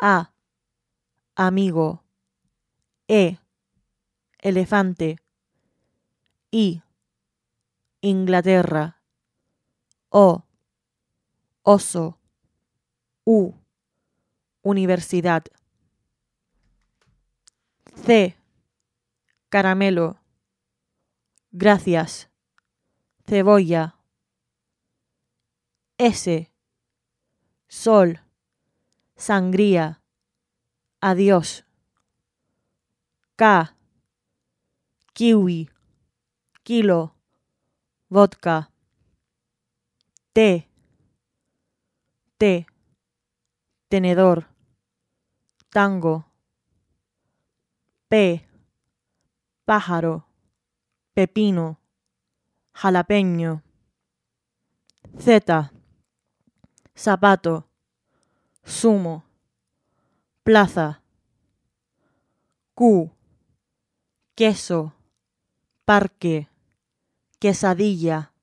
A. Amigo. E. Elefante. I. Inglaterra. O. Oso. U. Universidad. C. Caramelo. Gracias. Cebolla. S. Sol sangría, adiós. K, kiwi, kilo, vodka. T, T. tenedor, tango. P, pájaro, pepino, jalapeño. Z, zapato sumo, plaza, Q, queso, parque, quesadilla,